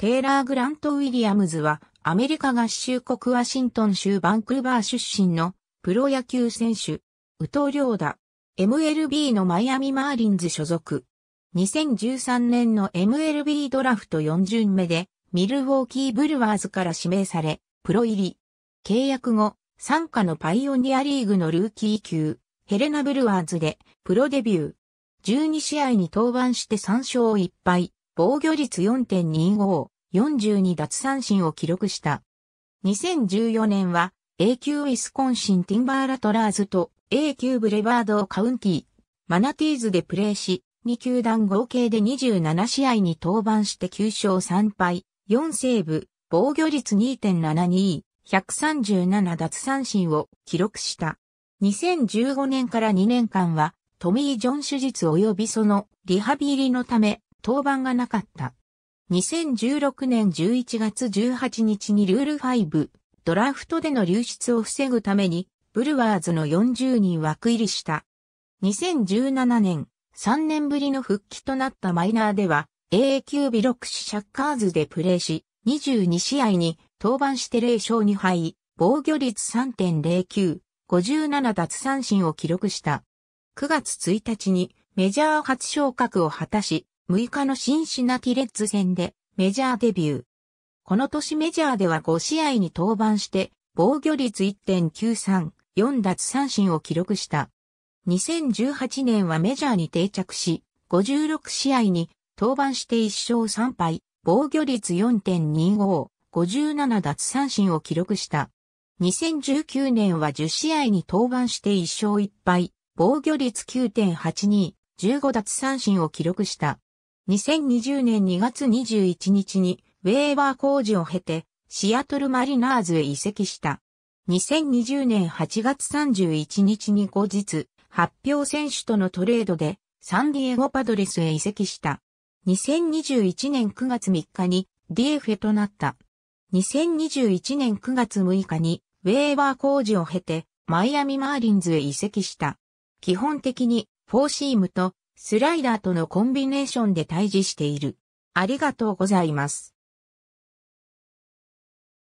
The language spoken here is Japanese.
テイラー・グラント・ウィリアムズは、アメリカ合衆国ワシントン州バンクーバー出身のプロ野球選手、宇藤ーダ、MLB のマイアミ・マーリンズ所属。2013年の MLB ドラフト4巡目で、ミルウォーキー・ブルワーズから指名され、プロ入り。契約後、参加のパイオニアリーグのルーキー級、ヘレナ・ブルワーズで、プロデビュー。12試合に登板して3勝1敗、防御率4.25、42奪三振を記録した。2014年は A 級ウィスコンシンティンバーラトラーズと A 級ブレバードカウンティ、マナティーズでプレーし、2球団合計で27試合に登板して9勝3敗、4セーブ、防御率2.72、137奪三振を記録した。2015年から2年間はトミー・ジョン手術及びそのリハビリのため登板がなかった。2016年11月18日にルール5、ドラフトでの流出を防ぐために、ブルワーズの40人枠入りした。2017年、3年ぶりの復帰となったマイナーでは、a 級ビロクシシャッカーズでプレーし、22試合に登板して0勝2敗、防御率3.09、57奪三振を記録した。9月1日にメジャー初昇格を果たし、6日のシンシナティレッズ戦でメジャーデビュー。この年メジャーでは5試合に登板して、防御率1.93、4奪三振を記録した。2018年はメジャーに定着し、56試合に登板して1勝3敗、防御率4.25、57奪三振を記録した。2019年は10試合に登板して1勝1敗、防御率9.82、15奪三振を記録した。2020年2月21日にウェーバー工事を経てシアトルマリナーズへ移籍した。2020年8月31日に後日、発表選手とのトレードでサンディエゴパドレスへ移籍した。2021年9月3日にディエフェとなった。2021年9月6日にウェーバー工事を経てマイアミマーリンズへ移籍した。基本的にフォーシームとスライダーとのコンビネーションで対峙している。ありがとうございます。